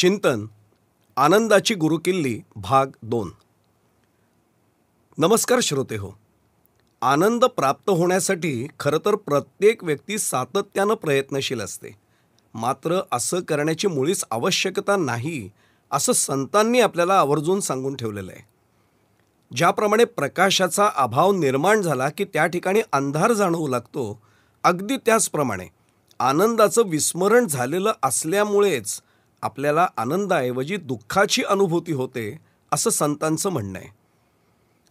चिंतन आनंदाची गुरुकिल्ली भाग दोन नमस्कार श्रोते हो आनंद प्राप्त होण्यासाठी खरं तर प्रत्येक व्यक्ती सातत्यानं प्रयत्नशील असते मात्र असं करण्याची मुळीच आवश्यकता नाही असं संतांनी आपल्याला आवर्जून सांगून ठेवलेलं आहे ज्याप्रमाणे प्रकाशाचा अभाव निर्माण झाला की त्या ठिकाणी अंधार जाणवू लागतो अगदी त्याचप्रमाणे आनंदाचं विस्मरण झालेलं असल्यामुळेच आपल्याला आनंदाऐवजी दुःखाची अनुभूती होते असं संतांचं म्हणणं आहे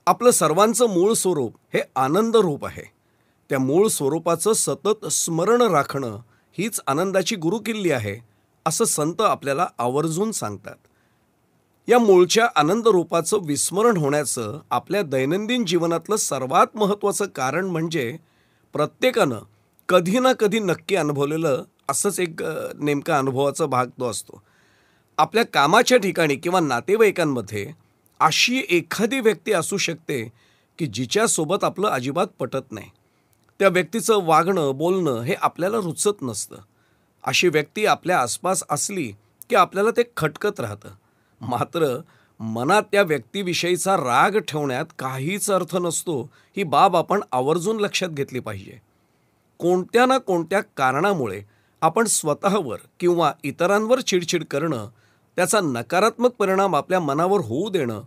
आपलं सर्वांचं मूळ स्वरूप हे आनंद रूप आहे त्या मूळ स्वरूपाचं सतत स्मरण राखणं हीच आनंदाची गुरुकिल्ली आहे असं संत आपल्याला आवर्जून सांगतात या मूळच्या आनंद रूपाचं विस्मरण होण्याचं आपल्या दैनंदिन जीवनातलं सर्वात महत्त्वाचं कारण म्हणजे प्रत्येकानं कधी ना कधी नक्की अनुभवलेलं असंच एक नेमका अनुभवाचा भाग तो असतो आपल्या कामाच्या ठिकाणी किंवा नातेवाईकांमध्ये अशी एखादी व्यक्ती असू शकते की जिच्यासोबत आपलं अजिबात पटत नाही त्या व्यक्तीचं वागणं बोलणं हे आपल्याला रुचत नसतं अशी व्यक्ती आपल्या आसपास असली की आपल्याला ते खटकत राहतं मात्र मनात त्या व्यक्तीविषयीचा राग ठेवण्यात काहीच अर्थ नसतो ही बाब आपण आवर्जून लक्षात घेतली पाहिजे कोणत्या ना कोणत्या कारणामुळे आपण स्वतःवर किंवा इतरांवर चिडचिड करणं त्याचा नकारात्मक परिणाम आपल्या मनावर होऊ देणं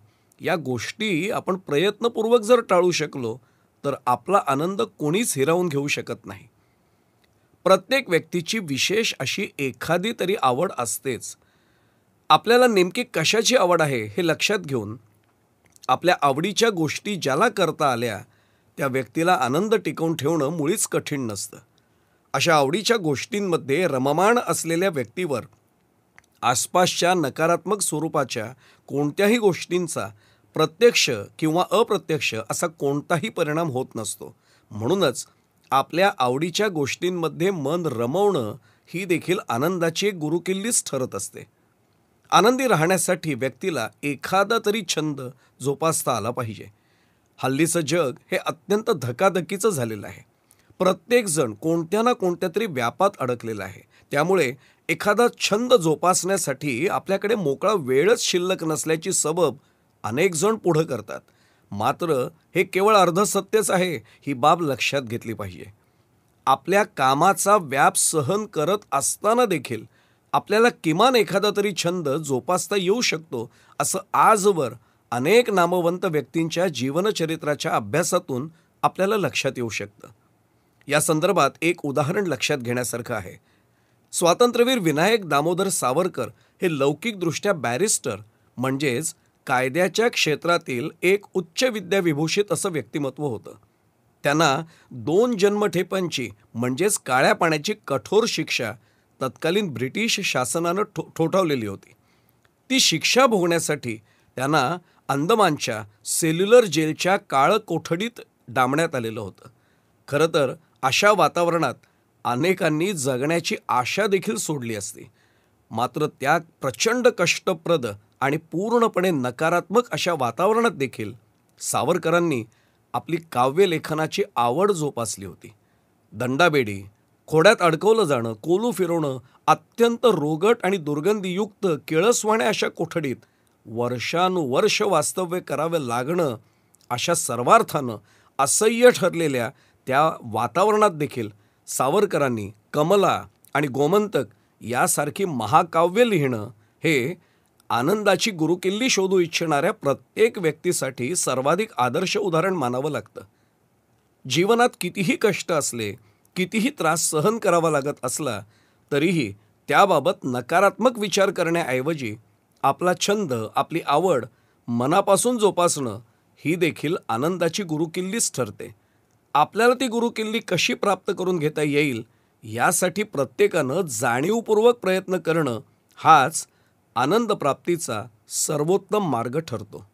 या गोष्टी आपण प्रयत्नपूर्वक जर टाळू शकलो तर आपला आनंद कोणीच हिरावून घेऊ शकत नाही प्रत्येक व्यक्तीची विशेष अशी एखादी तरी आवड असतेच आपल्याला नेमकी कशाची आवड आहे हे लक्षात घेऊन आपल्या आवडीच्या गोष्टी ज्याला करता आल्या त्या व्यक्तीला आनंद टिकवून ठेवणं मुळीच कठीण नसतं अशा आवडीच्या गोष्टींमध्ये रममाण असलेल्या व्यक्तीवर आसपासच्या नकारात्मक स्वरूपाच्या कोणत्याही गोष्टींचा प्रत्यक्ष किंवा अप्रत्यक्ष असा कोणताही परिणाम होत नसतो म्हणूनच आपल्या आवडीच्या गोष्टींमध्ये मन रमवणं ही देखील आनंदाची एक गुरुकिल्लीच ठरत असते आनंदी राहण्यासाठी व्यक्तीला एखादा तरी छंद जोपासता आला पाहिजे हल्लीचं जग हे अत्यंत धकाधकीचं झालेलं आहे प्रत्येकजण कोणत्या ना कोणत्या तरी व्यापात अडकलेला आहे त्यामुळे एखादा छंद जोपासण्यासाठी आपल्याकडे मोकळा वेळच शिल्लक नसल्याची सबब अनेकजण पुढं करतात मात्र हे केवळ अर्धसत्यच आहे ही बाब लक्षात घेतली पाहिजे आपल्या कामाचा व्याप सहन करत असताना देखील आपल्याला किमान एखादा तरी छंद जोपासता येऊ शकतो असं आजवर अनेक नामवंत व्यक्तींच्या जीवनचरित्राच्या अभ्यासातून आपल्याला लक्षात येऊ शकतं या संदर्भात एक उदाहरण लक्षात घेण्यासारखं आहे स्वातंत्र्यवीर विनायक दामोदर सावरकर हे लौकिकदृष्ट्या बॅरिस्टर म्हणजेच कायद्याच्या क्षेत्रातील एक उच्च विद्याविभूषित असं व्यक्तिमत्व होतं त्यांना दोन जन्मठेपांची म्हणजेच काळ्या पाण्याची कठोर शिक्षा तत्कालीन ब्रिटिश शासनानं ठो ठोठावलेली होती ती शिक्षा भोगण्यासाठी त्यांना अंदमानच्या सेल्युलर जेलच्या काळ कोठडीत डांबण्यात आलेलं होतं खरं तर अशा वातावरणात अनेकांनी जगण्याची आशा देखील सोडली असती मात्र त्या प्रचंड कष्टप्रद आणि पूर्णपणे नकारात्मक अशा वातावरणात देखील सावरकरांनी आपली काव्यलेखनाची आवड जोपासली होती दंडाबेडी खोड्यात अडकवलं जाणं कोलू फिरवणं अत्यंत रोगट आणि दुर्गंधीयुक्त केळसवाण्या अशा कोठडीत वर्षानुवर्ष वास्तव्य करावं लागणं अशा सर्वार्थानं असह्य ठरलेल्या त्या वातावरणात देखील सावरकरांनी कमला आणि गोमंतक यासारखी महाकाव्य लिहिणं हे आनंदाची गुरुकिल्ली शोधू इच्छिणाऱ्या प्रत्येक व्यक्तीसाठी सर्वाधिक आदर्श उदाहरण मानावं लागतं जीवनात कितीही कष्ट असले कितीही त्रास सहन करावा लागत असला तरीही त्याबाबत नकारात्मक विचार करण्याऐवजी आपला छंद आपली आवड मनापासून जोपासणं ही देखील आनंदाची गुरुकिल्लीच ठरते आपल्याला ती गुरुकिल्ली कशी प्राप्त करून घेता येईल यासाठी प्रत्येकानं जाणीवपूर्वक प्रयत्न करणं हाच आनंदप्राप्तीचा सर्वोत्तम मार्ग ठरतो